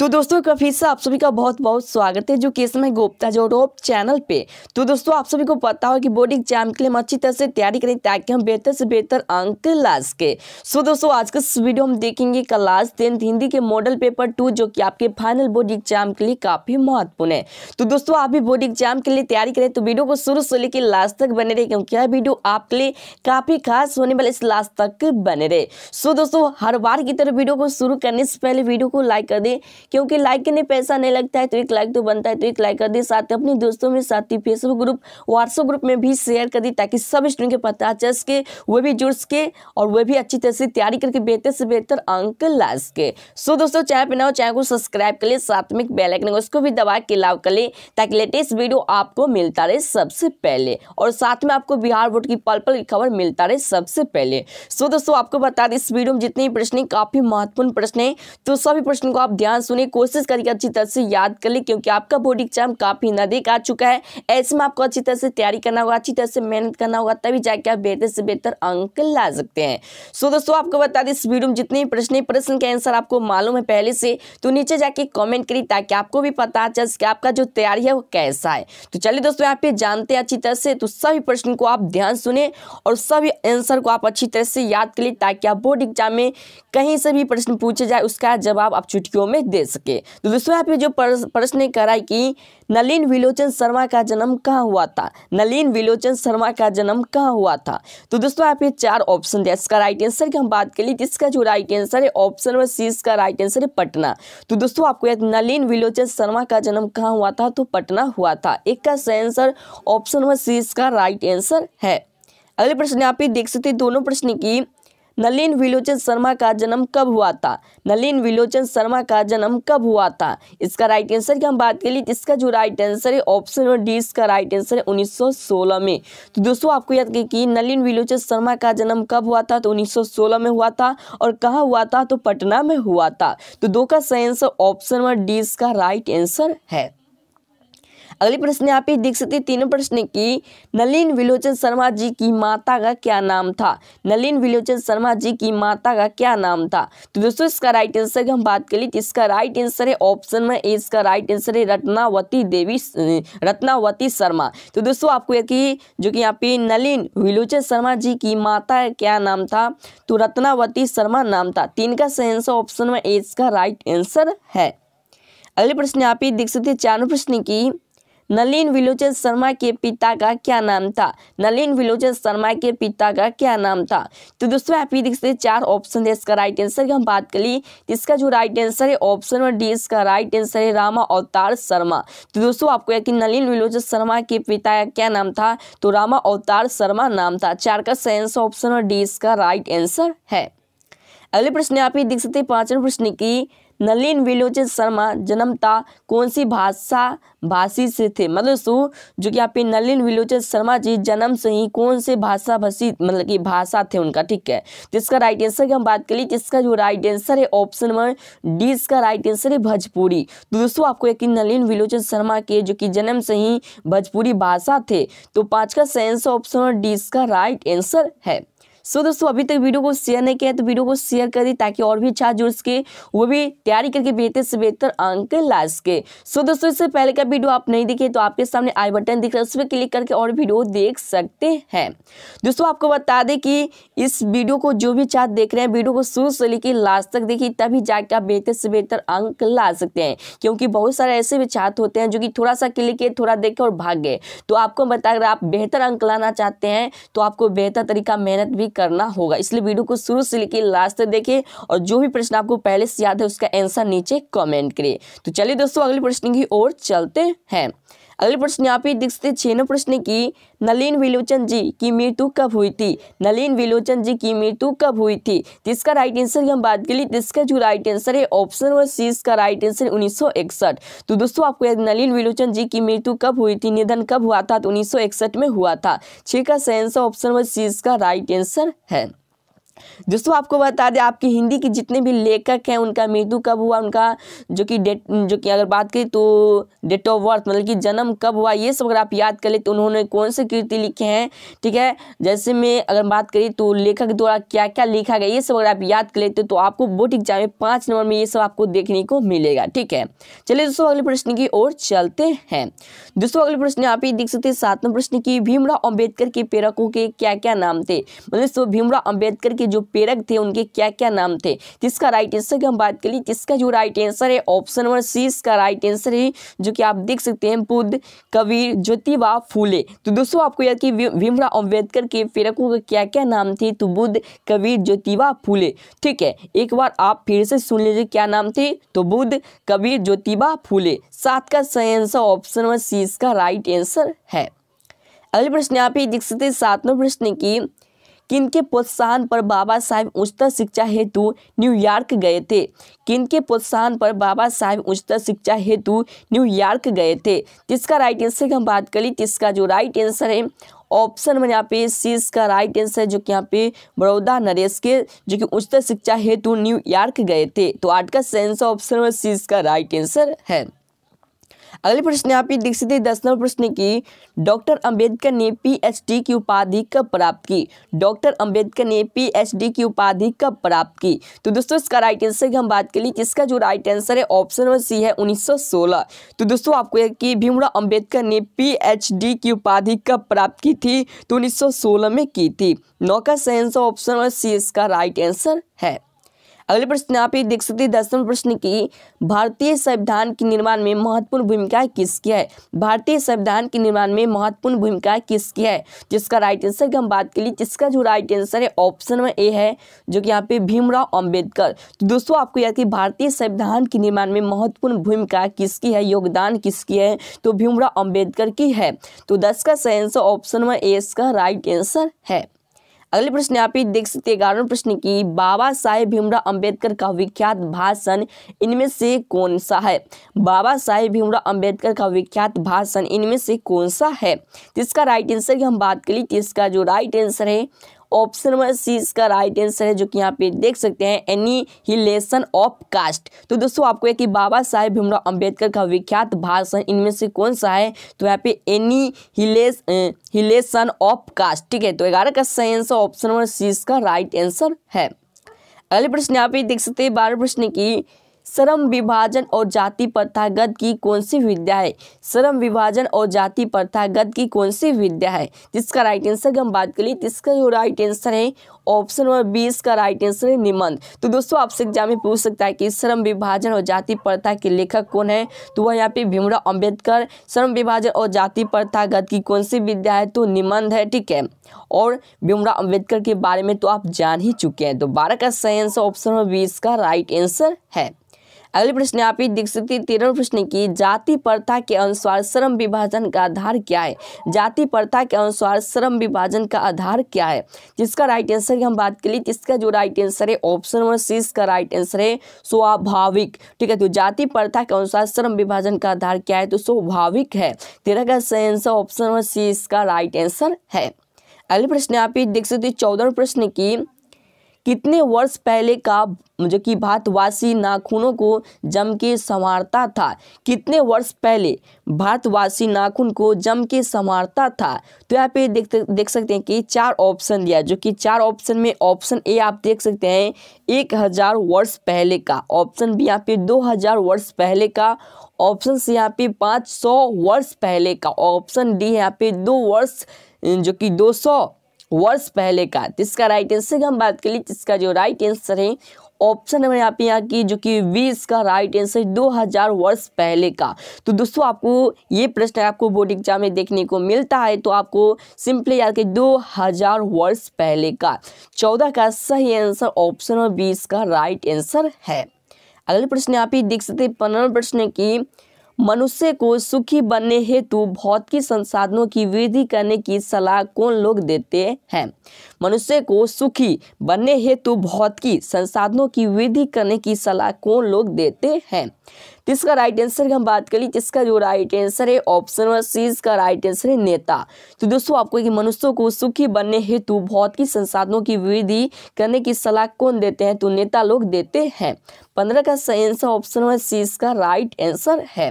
तो दोस्तों का फिर से आप सभी का बहुत बहुत स्वागत है जो कि गुप्ता जो रोप चैनल पे तो दोस्तों आप सभी को पता हो कि बोर्ड एग्जाम के लिए हम अच्छी तरह से तैयारी करें ताकि हम बेहतर से बेहतर अंक ला सके सो दोस्तों आज का इस वीडियो हम देखेंगे क्लास टेंथ हिंदी के मॉडल पेपर टू जो कि आपके फाइनल बोर्ड एग्जाम के लिए काफ़ी महत्वपूर्ण है तो दोस्तों आप भी बोर्ड एग्जाम के लिए तैयारी करें तो वीडियो को शुरू से लेकर लास्ट तक बने रहे क्योंकि यह वीडियो आपके लिए काफ़ी खास होने वाले इस लास्ट तक बने रहे सो दोस्तों हर बार की तरह वीडियो को शुरू करने से पहले वीडियो को लाइक कर दे क्योंकि लाइक करने पैसा नहीं लगता है तो एक लाइक तो बनता है तो एक लाइक कर दी साथ अपने दोस्तों में साथ ही फेसबुक ग्रुप व्हाट्सअप ग्रुप में भी शेयर कर दी ताकि सब स्टूडेंट के पता चल सके वो भी जुड़ सके और वह भी अच्छी तरह से तैयारी करके बेहतर से बेहतर अंक ला सके सो दोस्तों चाहे बनाओ चाहे को सब्सक्राइब कर ले साथ में बेलाइकन उसको भी दबा के लाभ कर ले ताकि लेटेस्ट वीडियो आपको मिलता रहे सबसे पहले और साथ में आपको बिहार बोर्ड की पल पल खबर मिलता रहे सबसे पहले सो दोस्तों आपको बता दें इस वीडियो में जितने प्रश्न काफ़ी महत्वपूर्ण प्रश्न है तो सभी प्रश्न को आप ध्यान सुने होने की कोशिश करिए अच्छी तरह से याद कर ले क्योंकि आपका बोर्ड एग्जाम काफ़ी नजदीक आ चुका है ऐसे में आपको अच्छी तरह से तैयारी करना होगा अच्छी तरह से मेहनत करना होगा तभी जाके आप बेहतर से बेहतर अंक ला सकते हैं सो दोस्तों आपको बता दें इस वीडियो में जितने प्रश्न प्रश्न के आंसर आपको मालूम है पहले से तो नीचे जाके कॉमेंट करिए ताकि आपको भी पता चल सके आपका जो तैयारी है वो कैसा है तो चलिए दोस्तों यहाँ पे जानते हैं अच्छी तरह से तो सभी प्रश्न को आप ध्यान सुने और सभी आंसर को आप अच्छी तरह से याद करिए ताकि आप बोर्ड एग्जाम में कहीं से भी प्रश्न पूछे जाए उसका जवाब आप चुटकियों में दे सके तो दोस्तों यहाँ पे जो प्रश्न करा कि नलिन विलोचन शर्मा का जन्म कहाँ हुआ था नलिन विलोचन शर्मा का जन्म कहाँ हुआ था तो दोस्तों यहाँ पे चार ऑप्शन दिया इसका राइट आंसर की हम बात करिए तो इसका जो राइट आंसर है ऑप्शन नंबर सी इसका राइट आंसर है पटना तो दोस्तों आपको याद नलिन विलोचन शर्मा का जन्म कहाँ हुआ था तो पटना हुआ था एक का सही आंसर ऑप्शन नंबर सी इसका राइट आंसर है अगले प्रश्न आप देख सकते दोनों प्रश्न की नलिन विलोचन शर्मा का जन्म कब हुआ था नलिन विलोचन शर्मा का जन्म कब हुआ था इसका राइट आंसर की हम बात कर ली इसका जो राइट आंसर है ऑप्शन नंबर डी इसका राइट आंसर है 1916 में तो दोस्तों आपको याद कि नलिन विलोचन शर्मा का जन्म कब हुआ था तो 1916 में हुआ था और कहाँ हुआ था तो पटना में हुआ था तो दो का सही आंसर ऑप्शन नंबर डी इसका राइट आंसर है अगले प्रश्न यहाँ पे देख सकते हैं तीनों प्रश्न की नलिन विलोचन शर्मा जी की माता का क्या नाम था नलिन विलोचन शर्मा जी की माता का क्या नाम था तो दोस्तों इसका राइट आंसर की हम बात कर ली इसका राइट आंसर है ऑप्शन में इसका राइट आंसर है रत्नावती देवी रत्नावती शर्मा तो दोस्तों आपको यह जो कि यहाँ पे नलिन विलोचन शर्मा जी की माता का क्या नाम था तो रत्नावती शर्मा नाम था तीन का सही आंसर ऑप्शन में इसका राइट आंसर है अगले प्रश्न यहाँ पे देख सकते हैं चारों प्रश्न की नलिन विलोचन शर्मा के पिता का क्या नाम था नलिन विलोचन शर्मा के पिता का क्या नाम था तो दोस्तों आप ही देखते चार ऑप्शन है इसका राइट आंसर की हम बात कर ली इसका जो राइट आंसर है ऑप्शन नंबर डी इसका राइट आंसर है रामा अवतार शर्मा तो दोस्तों आपको यकीन नलिन विलोचन शर्मा के पिता का क्या नाम था तो रामा अवतार शर्मा नाम था चार का सैंस ऑप्शन और डी इसका राइट आंसर है अगले प्रश्न आप ही देख सकते हैं पांचवें प्रश्न की नलिन विलोचन शर्मा जन्मता कौन सी भाषा भाषी से थे मतलब सो जो कि आप नलिन विलोचन शर्मा जी जन्म से ही कौन से भाषा भाषी मतलब कि भाषा थे उनका ठीक है तो इसका राइट आंसर की हम बात करिए ली इसका जो राइट आंसर है ऑप्शन नंबर डी इसका राइट आंसर है भोजपुरी तो दोस्तों आपको एक नलिन विलोचन शर्मा के जो कि जन्म से ही भोजपुरी भाषा थे तो पाँच का सेंस ऑप्शन डी इसका राइट आंसर है सो so, दोस्तों अभी तक वीडियो को शेयर नहीं किया तो वीडियो को शेयर दी ताकि और भी छात्र जुड़ सके वो भी तैयारी करके बेहतर से बेहतर अंक ला सके सो so, दोस्तों इससे पहले का वीडियो आप नहीं देखे तो आपके सामने आई बटन दिख रहा है उस पर क्लिक करके और वीडियो देख सकते हैं दोस्तों आपको बता दें कि इस वीडियो को जो भी छात्र देख रहे हैं वीडियो को शुरू से लेकर लास्ट तक देखिए तभी जाकर आप बेहतर से बेहतर अंक ला सकते हैं क्योंकि बहुत सारे ऐसे भी छात्र होते हैं जो कि थोड़ा सा क्लिक किए थोड़ा देखे और भाग गए तो आपको बता अगर आप बेहतर अंक लाना चाहते हैं तो आपको बेहतर तरीका मेहनत भी करना होगा इसलिए वीडियो को शुरू से लेकर लास्ट तक देखें और जो भी प्रश्न आपको पहले से याद है उसका आंसर नीचे कमेंट करे तो चलिए दोस्तों अगले प्रश्न की ओर चलते हैं अगले प्रश्न यहाँ पे दिखते सकते छेनो प्रश्न की नलिन विलोचन जी की मृत्यु कब हुई थी नलिन विलोचन जी की मृत्यु कब हुई थी जिसका राइट आंसर की हम बात कर ली जिसका जो राइट आंसर है ऑप्शन और सी इसका राइट आंसर उन्नीस तो दोस्तों आपको याद नलिन विलोचन जी की मृत्यु कब हुई थी निधन कब हुआ था तो उन्नीस में हुआ था छः का सही आंसर ऑप्शन नंबर सी इसका राइट आंसर है दोस्तों आपको बता दें आपकी हिंदी के जितने भी लेखक हैं उनका मृत्यु कब हुआ उनका जो कि डेट जो कि अगर बात करें तो डेट ऑफ बर्थ मतलब कि जन्म कब हुआ ये सब अगर आप याद कर लें तो उन्होंने कौन से कृति लिखे हैं ठीक है जैसे में अगर बात करें तो लेखक द्वारा क्या क्या लिखा गया ये सब अगर आप याद कर लेते तो आपको बोर्ड एग्जाम में पाँच नंबर में ये सब आपको देखने को मिलेगा ठीक है चलिए दोस्तों अगले प्रश्न की ओर चलते हैं दोस्तों अगले प्रश्न आप ये देख सकते हैं सातवें प्रश्न की भीमराव अम्बेडकर के प्रेरकों के क्या क्या नाम थे मतलब भीमराव अम्बेडकर के जो प्रेरक थे उनके क्या क्या नाम थे जिसका राइट आंसर की हम बात करें जिसका जो राइट आंसर है ऑप्शन नंबर सी इसका राइट आंसर है जो कि आप देख सकते हैं बुद्ध कबीर ज्योतिबा फूले तो दोस्तों आपको याद कि भीमराव अम्बेडकर के प्रेरकों का क्या क्या नाम थे तो बुद्ध कबीर ज्योतिबा फूले ठीक है एक बार आप फिर से सुन लीजिए क्या नाम थे तो बुद्ध कबीर ज्योतिबा फूले सात का सही आंसर ऑप्शन नंबर सी इसका राइट आंसर है अगले प्रश्न आप पे देख सकते हैं सातवें प्रश्न की किनके प्रोत्साहन पर बाबा साहेब उच्चतर शिक्षा हेतु न्यूयॉर्क गए थे किनके प्रोत्साहन पर बाबा साहेब उच्चतर शिक्षा हेतु न्यूयॉर्क गए थे जिसका राइट आंसर की हम बात करें जिसका जो राइट आंसर है ऑप्शन में यहाँ पे सी इसका राइट आंसर जो कि यहाँ पे बड़ौदा नरेश के जो कि उच्चतर शिक्षा हेतु न्यूयॉर्क गए थे तो आठ का सेंस ऑप्शन में सी इसका राइट आंसर है अगले प्रश्न आप देख सकते हैं दस नंबर प्रश्न की डॉक्टर अंबेडकर ने पीएचडी की उपाधि कब प्राप्त की डॉक्टर अंबेडकर ने पीएचडी की उपाधि कब प्राप्त की तो दोस्तों इसका राइट आंसर की हम बात करें इसका जो राइट आंसर है ऑप्शन नंबर सी है 1916 तो दोस्तों आपको कि भीमराव अंबेडकर ने पीएचडी की उपाधि कब प्राप्त की थी तो उन्नीस में की थी नौका का सही आंसर ऑप्शन नंबर सी इसका राइट आंसर है अगले प्रश्न आप ये देख सकते हैं दसवें प्रश्न की भारतीय संविधान के निर्माण में महत्वपूर्ण भूमिका किसकी है भारतीय संविधान के निर्माण में महत्वपूर्ण भूमिका किसकी है जिसका राइट आंसर की हम बात के लिए जिसका जो राइट आंसर है ऑप्शन नंबर ए है जो कि यहाँ पे भीमराव अम्बेडकर तो दोस्तों आपको याद कि भारतीय संविधान के निर्माण में महत्वपूर्ण भूमिका किसकी है योगदान किसकी है तो भीमराव अम्बेडकर की है तो दस का सही आंसर ऑप्शन नंबर ए इसका राइट आंसर है अगले प्रश्न आप ही देख सकते हैं ग्यारहवें प्रश्न की बाबा साहेब भीमराव अंबेडकर का विख्यात भाषण इनमें से कौन सा है बाबा साहेब भीमराव अंबेडकर का विख्यात भाषण इनमें से कौन सा है जिसका राइट आंसर की हम बात करें तो इसका जो राइट आंसर है ऑप्शन नंबर सी इसका राइट आंसर है जो कि यहाँ पे देख सकते हैं एनी एनीहिलेशन ऑफ कास्ट तो दोस्तों आपको एक कि बाबा साहेब भीमराव अंबेडकर का विख्यात भाषण इनमें से कौन सा है तो यहाँ पे एनीहिलेस हिलेशन ऑफ कास्ट ठीक है तो ग्यारह का सही आंसर ऑप्शन नंबर सी इसका राइट आंसर है अगले प्रश्न यहाँ पे देख सकते हैं बारह प्रश्न की श्रम विभाजन और जाति प्रथागत की कौन सी विद्या है श्रम विभाजन और जाति प्रथागत की कौन सी विद्या है जिसका राइट आंसर की हम बात करें इसका जो राइट आंसर है ऑप्शन नंबर बीस का राइट आंसर है निबंध तो दोस्तों आपसे एग्जाम में पूछ सकता है कि श्रम विभाजन और जाति प्रथा के लेखक कौन है तो वह यहाँ पे भीमराव अम्बेडकर श्रम विभाजन और जाति प्रथागत की कौन सी विद्या है तो निबंध है ठीक है और भीमराव अम्बेडकर के बारे में तो आप जान ही चुके हैं तो बारह का सही आंसर ऑप्शन नंबर बीस का राइट आंसर है अगले प्रश्न आप ही देख सकते हैं तेरहवें प्रश्न की जाति प्रथा के अनुसार श्रम विभाजन का आधार क्या है जाति प्रथा के अनुसार श्रम विभाजन का आधार क्या है जिसका राइट आंसर की हम बात कर ली जिसका जो राइट आंसर है ऑप्शन नंबर सी इसका राइट आंसर है स्वाभाविक ठीक है तो जाति प्रथा के अनुसार श्रम विभाजन का आधार क्या है तो स्वाभाविक है तेरह का सही आंसर ऑप्शन नंबर सी इसका राइट आंसर है अगले प्रश्न आप ही देख सकते चौदह प्रश्न की कितने वर्ष पहले का जो कि भारतवासी नाखूनों को जम के संवारता था कितने वर्ष पहले भारतवासी नाखून को जम के संवारता था तो यहाँ पे देख देख सकते हैं कि चार ऑप्शन दिया जो कि चार ऑप्शन में ऑप्शन ए आप देख सकते हैं एक हज़ार वर्ष पहले का ऑप्शन बी यहाँ पे दो हज़ार वर्ष पहले का ऑप्शन सी यहाँ पे पाँच सौ वर्ष पहले का ऑप्शन डी यहाँ पे दो वर्ष जो कि दो सौ वर्ष पहले का जिसका राइट आंसर की हम बात कर ली जिसका जो राइट आंसर है ऑप्शन नंबर यहाँ पे यहाँ की जो कि वी इसका राइट आंसर 2000 वर्ष पहले का तो दोस्तों आपको ये प्रश्न आपको बोर्ड एग्जाम में देखने को मिलता है तो आपको सिंपली याद करिए 2000 वर्ष पहले का 14 का सही आंसर ऑप्शन और बी इसका राइट आंसर है अगले प्रश्न यहाँ पे देख सकते हैं पंद्रह प्रश्न की मनुष्य को सुखी बनने हेतु भौतिक संसाधनों की वृद्धि करने की सलाह कौन लोग देते हैं मनुष्य को सुखी बनने हेतु भौतिक संसाधनों की वृद्धि करने की सलाह कौन लोग देते हैं इसका राइट आंसर की हम बात करें जिसका जो राइट आंसर है ऑप्शन नंबर सी इसका राइट आंसर है नेता तो दोस्तों आपको कि मनुष्यों को सुखी बनने हेतु भौतिक संसाधनों की वृद्धि करने की सलाह कौन देते हैं तो नेता लोग देते हैं पंद्रह का सही आंसर ऑप्शन नंबर सी इसका राइट आंसर है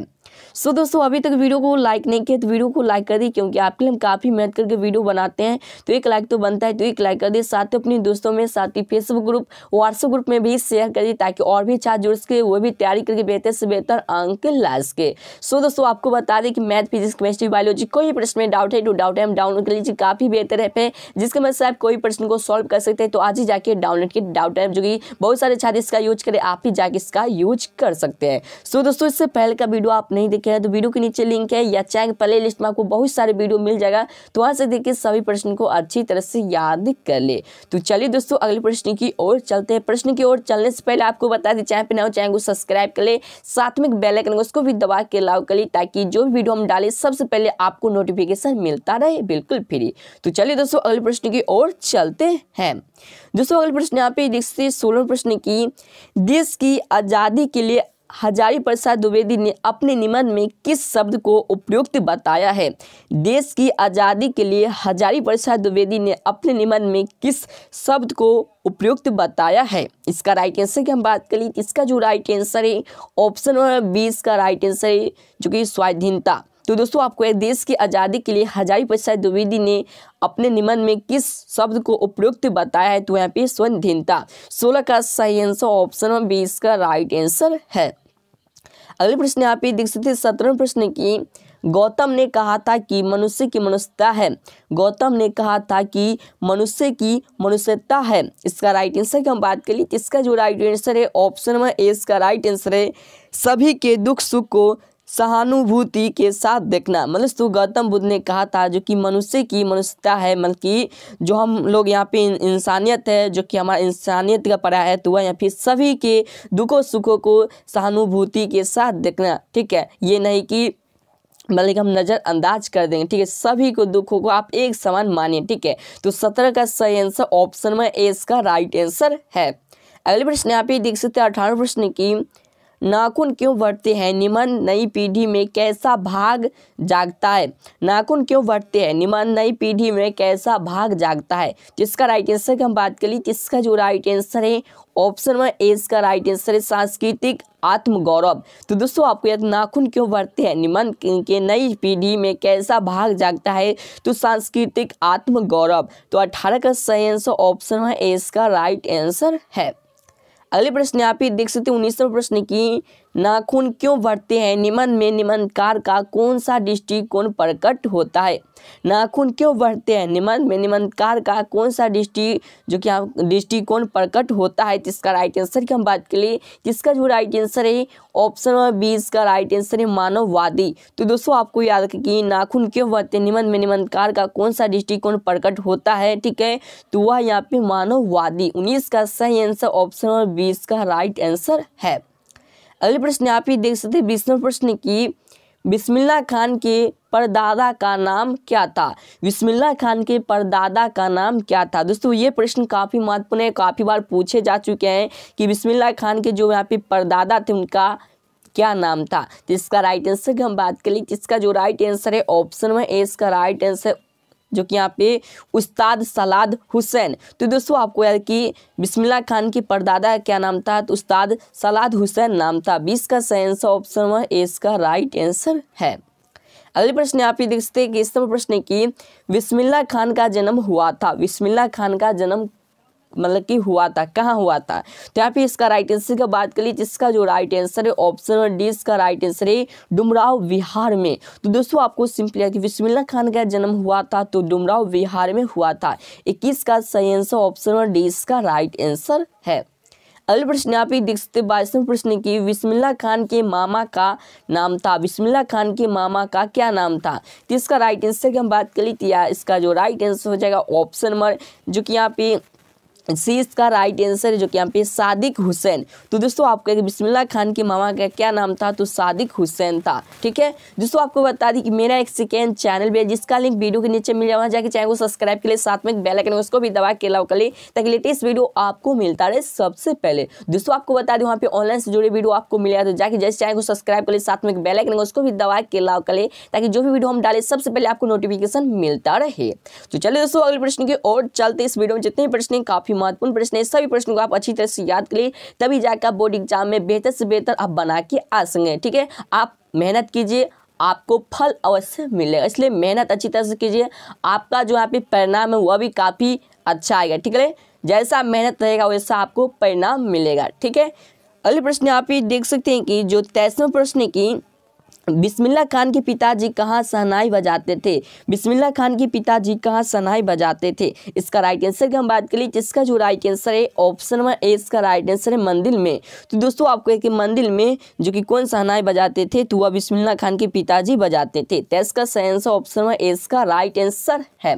सो दोस्तों अभी तक वीडियो को लाइक नहीं किया तो वीडियो को लाइक कर दी क्योंकि आपके लिए हम काफ़ी मेहनत करके वीडियो बनाते हैं तो एक लाइक तो बनता है तो एक लाइक कर दिए साथ ही अपने दोस्तों में साथ ही फेसबुक ग्रुप व्हाट्सएप ग्रुप में भी शेयर कर दिए ताकि और भी छात्र जुड़ सके वो भी तैयारी करके बेहतर से बेहतर अंक ला सके सो दोस्तों आपको बता दें कि मैथ फिजिक्स केमिस्ट्री बायोलॉजी कोई भी प्रश्न में डाउट है तो डाउट है हम डाउनलोड कर लीजिए काफ़ी बेहतर ऐप है जिसके मदद से आप कोई प्रश्न को सॉल्व कर सकते हैं तो आज ही जाके डाउनलोड के डाउट ऐप जो कि बहुत सारे छात्र इसका यूज करें आप ही जाके इसका यूज कर सकते हैं सो दोस्तों इससे पहले का वीडियो आप नहीं सीख रहे हैं तो वीडियो के नीचे लिंक है या चैक प्ले लिस्ट में आपको बहुत सारे वीडियो मिल जाएगा तो वहाँ से देखिए सभी प्रश्न को अच्छी तरह से याद कर ले तो चलिए दोस्तों अगले प्रश्न की ओर चलते हैं प्रश्न की ओर चलने से पहले आपको बता दें चैनल पर ना हो चैनल को सब्सक्राइब कर ले साथ में बेल आइकन उसको भी दबा के लाओ कर ले ताकि जो भी वीडियो हम डालें सबसे पहले आपको नोटिफिकेशन मिलता रहे बिल्कुल फ्री तो चलिए दोस्तों अगले प्रश्न की ओर चलते हैं दोस्तों अगले प्रश्न यहाँ पे देखते सोलह प्रश्न की देश की आज़ादी के लिए हजारी प्रसाद द्विवेदी ने अपने निबंध में किस शब्द को उपयुक्त बताया है देश की आज़ादी के लिए हजारी प्रसाद द्विवेदी ने अपने निबंध में किस शब्द को उपयुक्त बताया है इसका राइट आंसर की हम बात करें इसका जो राइट आंसर है ऑप्शन बी इसका राइट आंसर है जो कि स्वाधीनता तो दोस्तों आपको देश की आज़ादी के लिए हजारी प्रसाद द्विवेदी ने अपने निबंध में किस शब्द को उपयुक्त बताया है तो यहाँ पे स्वधीनता सोलह का सही आंसर ऑप्शन बी इसका राइट आंसर है अगले प्रश्न यहाँ पे देख सकते हैं सत्रहवें प्रश्न की गौतम ने कहा था कि मनुष्य की मनुष्यता है गौतम ने कहा था कि मनुष्य की मनुष्यता है इसका राइट आंसर की हम बात करिए तो इसका जो राइट आंसर है ऑप्शन नंबर ए इसका राइट आंसर है सभी के दुख सुख को सहानुभूति के साथ देखना मतलब तो गौतम बुद्ध ने कहा था जो कि मनुष्य की मनुष्यता है मतलब कि जो हम लोग यहाँ पे इंसानियत है जो कि हमारा इंसानियत का है तो वह फिर सभी के दुखों सुखों को सहानुभूति के साथ देखना ठीक है ये नहीं कि मतलब हम नज़रअंदाज कर देंगे ठीक है सभी को दुखों को आप एक समान मानिए ठीक है तो सत्रह का सही आंसर ऑप्शन में ए इसका राइट आंसर है अगले प्रश्न यहाँ पे देख सकते हैं अठारह प्रश्न की नाखून क्यों बढ़ते हैं निमन नई पीढ़ी में कैसा भाग जागता है नाखून क्यों बढ़ते हैं निमन नई पीढ़ी में कैसा भाग जागता है जिसका राइट आंसर की हम बात कर ली जिसका जो राइट आंसर है ऑप्शन में ए इसका राइट आंसर है सांस्कृतिक आत्मगौरव तो दोस्तों आपको याद नाखून क्यों बढ़ते हैं निमन के नई पीढ़ी में कैसा भाग जागता है तो सांस्कृतिक आत्मगौरव तो अठारह का सही आंसर ऑप्शन वन ए इसका राइट आंसर है अगले प्रश्न आप ही देख सकते हैं उन्नीसवें प्रश्न की नाखून क्यों बढ़ते हैं निमन में निमंत्रकार का कौन सा दृष्टिकोण प्रकट होता है नाखून क्यों बढ़ते हैं निमन में निमंत्रकार का कौन सा दृष्टि जो कि आप दृष्टिकोण प्रकट होता है जिसका राइट आंसर की हम बात के लिए जिसका जो राइट आंसर है ऑप्शन नंबर बी इसका राइट आंसर है मानववादी तो दोस्तों आपको याद रखें कि नाखून क्यों बढ़ते हैं निमन में निमंत्रकार का कौन सा दृष्टिकोण प्रकट होता है ठीक है तो वह यहाँ पे मानववादी उन्नीस का सही आंसर ऑप्शन नंबर बी इसका राइट आंसर है अगले प्रश्न आप ही देख सकते हैं बीसवें प्रश्न की बिस्मिल्ला खान के परदादा का नाम क्या था बिस्मिल्ला खान के परदादा का नाम क्या था दोस्तों ये प्रश्न काफ़ी महत्वपूर्ण है काफ़ी बार पूछे जा चुके हैं कि बिस्मिल्ला खान के जो यहाँ पे परदादा थे उनका क्या नाम था जिसका राइट आंसर की हम बात करें जिसका जो राइट आंसर है ऑप्शन में ए इसका राइट आंसर जो कि यहाँ पे उस्ताद सलाद हुसैन तो दोस्तों आपको याद कि बिस्मिल्ला खान की परदादा क्या नाम था तो उस्ताद सलाद हुसैन नाम था बीस का सही आंसर ऑप्शन एस का राइट आंसर है अगले प्रश्न आप ये देख सकते हैं कि इस प्रश्न की बिस्मिल्ला खान का जन्म हुआ था बिस्मिल्ला खान का जन्म मतलब कि हुआ था कहाँ हुआ था तो यहाँ पे इसका राइट आंसर की बात करिए जिसका जो राइट आंसर है ऑप्शन डी इसका राइट आंसर है डुमराव विहार में तो दोस्तों आपको है कि बिस्मिल्ला खान का जन्म हुआ था तो डुमराव विहार में हुआ था इक्कीस का सही आंसर ऑप्शन डी इसका राइट आंसर है अगले प्रश्न आप ही देख सकते बाईसवें प्रश्न की बिस्मिल्ला खान के मामा का नाम था बिस्मिल्ला खान के मामा का क्या नाम था तो इसका राइट आंसर की हम बात कर ली थी तो इसका जो राइट आंसर हो जाएगा ऑप्शन नंबर जो कि यहाँ पे सी इसका राइट आंसर है जो कि यहाँ पे सादिक हुसैन तो दोस्तों आपको एक बिस्मिल्ला खान के मामा का क्या नाम था तो सादिक हुसैन था ठीक है दोस्तों आपको बता दी कि मेरा एक सेकेंड चैनल भी है जिसका लिंक वीडियो के नीचे मिल जाए वहाँ जाकर चैनल को सब्सक्राइब के लिए साथ में बेल आइकन उसको भी दबा के लाओ कर ले ताकि लेटेस्ट वीडियो आपको मिलता रहे सबसे पहले दोस्तों आपको बता दें वहाँ पे ऑनलाइन से जुड़े वीडियो आपको मिल तो जाकर जैसे चैनल को सब्सक्राइब कर ले साथ में बेल आइकन उसको भी दबा के लाओ कर ले ताकि जो भी वीडियो हम डालें सबसे पहले आपको नोटिफिकेशन मिलता रहे तो चलिए दोस्तों अगले प्रश्न की ओर चलते इस वीडियो में जितने प्रश्न काफी महत्वपूर्ण प्रश्न है सभी प्रश्नों को आप अच्छी तरह से याद करिए तभी जाकर बोर्ड एग्जाम में बेहतर से बेहतर आप बना के आ सकें ठीक है आप मेहनत कीजिए आपको फल अवश्य मिलेगा इसलिए मेहनत अच्छी तरह से कीजिए आपका जो यहाँ पे परिणाम है वह भी काफ़ी अच्छा आएगा ठीक है जैसा मेहनत रहेगा वैसा आपको परिणाम मिलेगा ठीक है अगले प्रश्न आप ये देख सकते हैं कि जो तेईसवें प्रश्न की बिस्मिल्ला खान के पिताजी कहाँ सहनाई बजाते थे बिस्मिल्ला खान के पिताजी कहाँ सहनाई बजाते थे इसका राइट आंसर की हम बात करें जिसका जो राइट आंसर है ऑप्शन नंबर ए इसका राइट आंसर है मंदिर में तो दोस्तों आपको एक मंदिर में जो कि कौन सहनाई बजाते थे तो वह बिस्मिल्ला खान के पिताजी बजाते थे तो इसका सही आंसर ऑप्शन नंबर ए इसका राइट आंसर है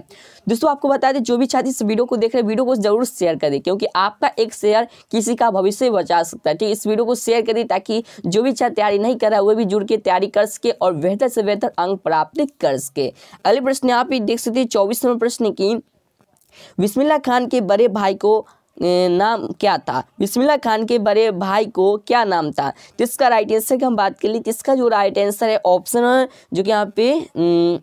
दोस्तों आपको बता दें जो भी छात्र इस वीडियो को देख रहे हैं वीडियो को जरूर शेयर करें क्योंकि आपका एक शेयर किसी का भविष्य बचा सकता है ठीक इस वीडियो को शेयर करें ताकि जो भी छात्र तैयारी नहीं कर रहा है वह भी जुड़ के तैयारी कर सके और बेहतर से बेहतर अंक प्राप्त कर सके अगले प्रश्न आप पे देख सकते चौबीस नंबर प्रश्न की बिस्मिल्ला खान के बड़े भाई को नाम क्या था बिस्मिल्ला खान के बड़े भाई को क्या नाम था जिसका राइट आंसर की हम बात कर ली जिसका तो जो राइट आंसर है ऑप्शन जो कि यहाँ पे न, हम्म,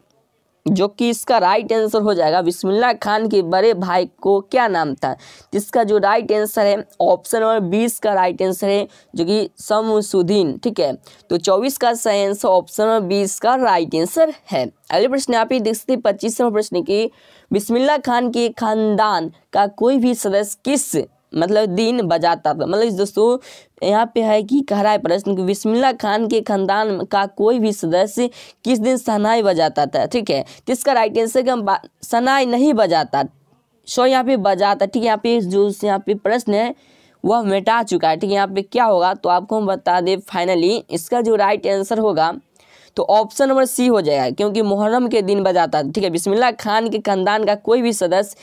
जो कि इसका राइट आंसर हो जाएगा बिस्मिल्ला खान के बड़े भाई को क्या नाम था जिसका जो राइट आंसर है ऑप्शन नंबर बीस का राइट आंसर है जो कि समसुद्दीन ठीक है तो चौबीस का सही आंसर ऑप्शन नंबर बीस का राइट आंसर है अगले प्रश्न आप ही देख सकते पच्चीसवें प्रश्न की बिस्मिल्ला खान के खानदान का कोई भी सदस्य किस मतलब दिन बजाता था मतलब दोस्तों यहाँ पे है कि कह रहा है प्रश्न कि बिस्मिल्ला खान के खानदान का कोई भी सदस्य किस दिन शहनाई बजाता था ठीक है तो इसका राइट आंसर कि हम सनाई नहीं बजाता सो यहाँ पे बजाता ठीक है यहाँ पे जो यहाँ पे प्रश्न है वह मिटा चुका है ठीक है यहाँ पे क्या होगा तो आपको हम बता दें फाइनली इसका जो राइट आंसर होगा तो ऑप्शन नंबर सी हो जाएगा क्योंकि मुहर्रम के दिन बजाता ठीक है बिस्मिल्ला खान के खानदान का कोई भी सदस्य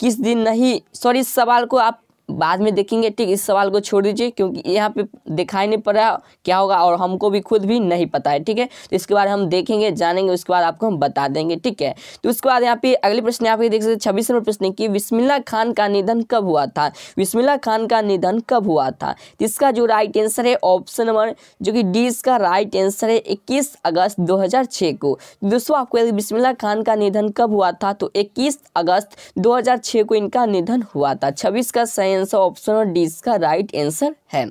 किस दिन नहीं सॉरी इस सवाल को आप बाद में देखेंगे ठीक इस सवाल को छोड़ दीजिए क्योंकि यहाँ पे दिखाई नहीं पड़ रहा क्या होगा और हमको भी खुद भी नहीं पता है ठीक है तो इसके बाद हम देखेंगे जानेंगे उसके बाद आपको हम बता देंगे ठीक है तो उसके बाद यहाँ पे अगले प्रश्न यहाँ पे देख सकते छब्बीस नंबर प्रश्न कि बिस्मिल्ला खान का निधन कब हुआ था बिस्मिल्ला खान का निधन कब हुआ था तो इसका जो राइट आंसर है ऑप्शन नंबर जो कि डी इसका राइट आंसर है इक्कीस अगस्त दो को तो दोस्तों आपको बिस्मिल्ला खान का निधन कब हुआ था तो इक्कीस अगस्त दो को इनका निधन हुआ था छब्बीस का सही आंसर ऑप्शन और डी इसका राइट आंसर है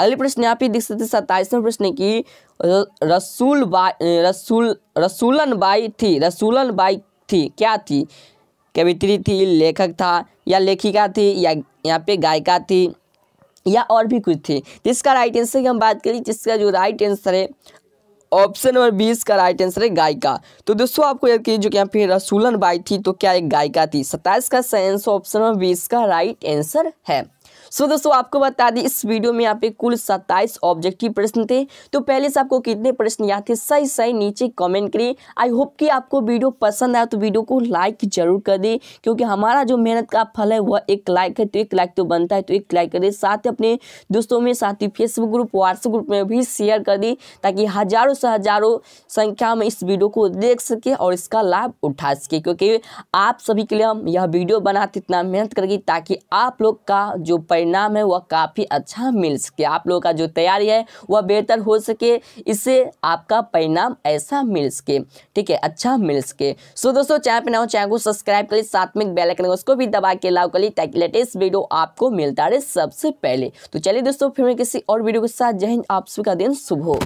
अगले प्रश्न आप ही देख सकते सत्ताईसवें प्रश्न की रसूल बाई रसूल रसूलन बाई थी रसूलन बाई थी क्या थी कवित्री थी लेखक था या लेखिका थी या यहाँ पे गायिका थी या और भी कुछ थी जिसका राइट आंसर की हम बात करें जिसका जो राइट आंसर है ऑप्शन नंबर बीस का राइट आंसर है गायिका तो दोस्तों आपको याद कीजिए जो कि यहाँ पे रसूलन बाई थी तो क्या एक गायिका थी सत्ताईस का साइंस ऑप्शन नंबर बीस का राइट आंसर है सो दोस्तों आपको बता दें इस वीडियो में यहाँ पे कुल सत्ताईस ऑब्जेक्टिव प्रश्न थे तो पहले से आपको कितने प्रश्न याद थे सही सही नीचे कमेंट करें आई होप कि आपको वीडियो पसंद आया तो वीडियो को लाइक जरूर कर दें क्योंकि हमारा जो मेहनत का फल है वह एक लाइक है तो एक लाइक तो बनता है तो एक लाइक कर दे साथ ही अपने दोस्तों में साथ ही फेसबुक ग्रुप व्हाट्सएप ग्रुप में भी शेयर कर दें ताकि हजारों से हजारों संख्या में इस वीडियो को देख सके और इसका लाभ उठा सके क्योंकि आप सभी के लिए हम यह वीडियो बनाते इतना मेहनत करके ताकि आप लोग का जो पै परिणाम है वह काफ़ी अच्छा मिल सके आप लोगों का जो तैयारी है वह बेहतर हो सके इससे आपका परिणाम ऐसा मिल सके ठीक है अच्छा मिल सके सो दोस्तों चैनल पर ना चैनल को सब्सक्राइब करिए साथ में बेल आइकन उसको भी दबा के लाओ करिए ताकि लेटेस्ट वीडियो आपको मिलता रहे सबसे पहले तो चलिए दोस्तों फिर मैं किसी और वीडियो के साथ जय हिंद आप सभी का दिन शुभ हो